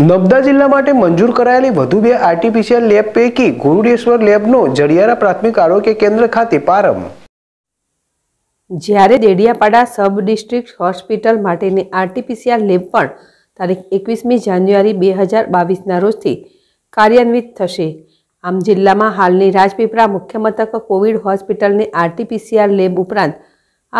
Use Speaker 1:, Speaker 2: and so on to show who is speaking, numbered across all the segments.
Speaker 1: નર્મદા જિલ્લા માટે મંજૂર કરાયેલી વધુ બે આર્ટિફિશિયલ લેબ પૈકી ગુરુડેશ્વર લેબનો જડિયારા પ્રાથમિક આરોગ્ય કેન્દ્ર ખાતે પ્રારંભ જ્યારે દેડિયાપાડા સબ ડિસ્ટ્રિક્ટ હોસ્પિટલ માટેની આર્ટિફિશિયલ લેબ પણ તારીખ એકવીસમી જાન્યુઆરી બે હજાર બાવીસના રોજથી કાર્યાન્વિત થશે આમ જિલ્લામાં હાલની રાજપીપળા મુખ્યમથક કોવિડ હોસ્પિટલની આરટીપીસીઆર લેબ ઉપરાંત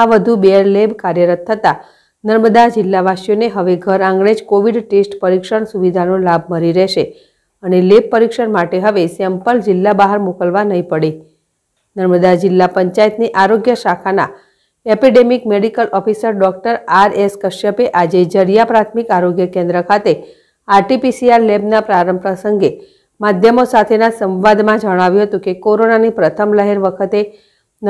Speaker 1: આ વધુ બે લેબ કાર્યરત થતાં નર્મદા જિલ્લાવાસીઓને હવે ઘર આંગણે જ કોવિડ ટેસ્ટ પરીક્ષણ સુવિધાનો લાભ મળી રહેશે અને લેબ પરીક્ષણ માટે હવે સેમ્પલ જિલ્લા બહાર મોકલવા નહીં પડે નર્મદા જિલ્લા પંચાયતની આરોગ્ય શાખાના epidemic medical officer doctor R S કશ્યપે આજે જરિયા પ્રાથમિક આરોગ્ય કેન્દ્ર ખાતે આરટીપીસીઆર લેબના પ્રારંભ પ્રસંગે માધ્યમો સાથેના સંવાદમાં જણાવ્યું હતું કે કોરોનાની પ્રથમ લહેર વખતે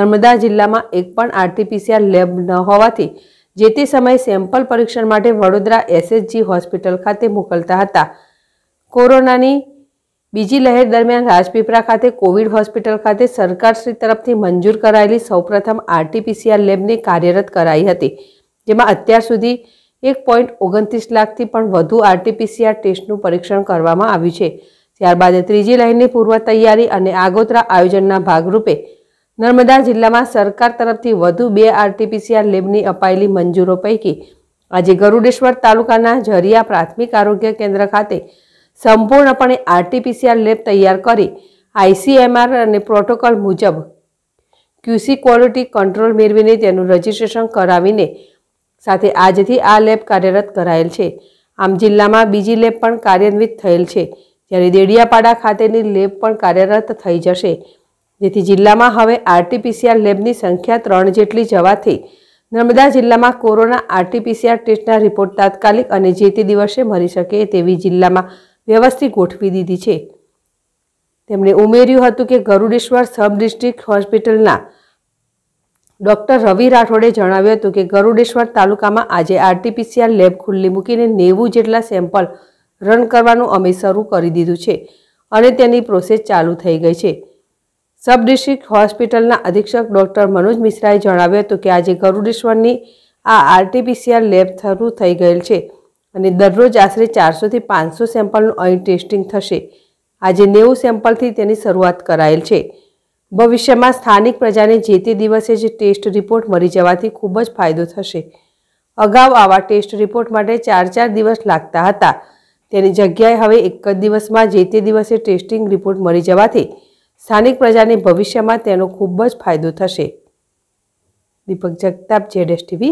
Speaker 1: નર્મદા જિલ્લામાં એક પણ આરટીપીસીઆર લેબ ન હોવાથી જે તે સમયે સેમ્પલ પરીક્ષણ માટે વડોદરા એસએચજી હોસ્પિટલ ખાતે મોકલતા હતા કોરોનાની બીજી લહેર દરમિયાન રાજપીપળા ખાતે કોવિડ હોસ્પિટલ ખાતે સરકારશ્રી તરફથી મંજૂર કરાયેલી સૌપ્રથમ આરટીપીસીઆર લેબને કાર્યરત કરાઈ હતી જેમાં અત્યાર સુધી એક પોઈન્ટ ઓગણત્રીસ લાખથી પણ વધુ આરટીપીસીઆર ટેસ્ટનું પરીક્ષણ કરવામાં આવ્યું છે ત્યારબાદ ત્રીજી લહેરની પૂર્વ તૈયારી અને આગોતરા આયોજનના ભાગરૂપે નર્મદા જિલ્લામાં સરકાર તરફથી વધુ બે આરટીપીસીઆર લેબની અપાયેલી મંજૂરો પૈકી આજે ગરુડેશ્વર તાલુકાના ઝરિયા પ્રાથમિક આરોગ્ય કેન્દ્ર ખાતે સંપૂર્ણપણે આરટીપીસીઆર લેબ તૈયાર કરી આઈસીએમઆર અને પ્રોટોકોલ મુજબ ક્યુસી ક્વોલિટી કંટ્રોલ મેળવીને તેનું રજીસ્ટ્રેશન કરાવીને સાથે આજથી આ લેબ કાર્યરત કરાયેલ છે આમ જિલ્લામાં બીજી લેબ પણ કાર્યાન્વિત થયેલ છે જ્યારે દેડિયાપાડા ખાતેની લેબ પણ કાર્યરત થઈ જશે જેથી જિલ્લામાં હવે આરટીપીસીઆર લેબની સંખ્યા ત્રણ જેટલી જવાથી નર્મદા જિલ્લામાં કોરોના આરટીપીસીઆર ટેસ્ટના રિપોર્ટ તાત્કાલિક અને જે તે દિવસે મળી શકે તેવી જિલ્લામાં વ્યવસ્થિત ગોઠવી દીધી છે તેમણે ઉમેર્યું હતું કે ગરુડેશ્વર સબ ડિસ્ટ્રિક્ટ હોસ્પિટલના ડૉક્ટર રવિ રાઠોડે જણાવ્યું હતું કે ગરુડેશ્વર તાલુકામાં આજે આરટીપીસીઆર લેબ ખુલ્લી મૂકીને નેવું જેટલા સેમ્પલ રન કરવાનું અમે શરૂ કરી દીધું છે અને તેની પ્રોસેસ ચાલુ થઈ ગઈ છે સબ ડિસ્ટ્રિક્ટ હોસ્પિટલના અધિક્ષક ડૉક્ટર મનોજ મિશ્રાએ જણાવ્યું હતું કે આજે ગરુડેશ્વરની આ આરટીપીસીઆર લેબ શરૂ થઈ ગયેલ છે અને દરરોજ આશરે ચારસોથી પાંચસો સેમ્પલનું અહીં ટેસ્ટિંગ થશે આજે નેવું સેમ્પલથી તેની શરૂઆત કરાયેલ છે ભવિષ્યમાં સ્થાનિક પ્રજાને જે તે દિવસે જ ટેસ્ટ રિપોર્ટ મળી જવાથી ખૂબ જ ફાયદો થશે અગાઉ આવા ટેસ્ટ રિપોર્ટ માટે ચાર ચાર દિવસ લાગતા હતા તેની જગ્યાએ હવે એક જ દિવસમાં જે તે દિવસે ટેસ્ટિંગ રિપોર્ટ મળી જવાથી સ્થાનિક પ્રજાને ભવિષ્યમાં તેનો ખૂબ જ ફાયદો થશે દીપક જગતાપ જેડેશ ટીવી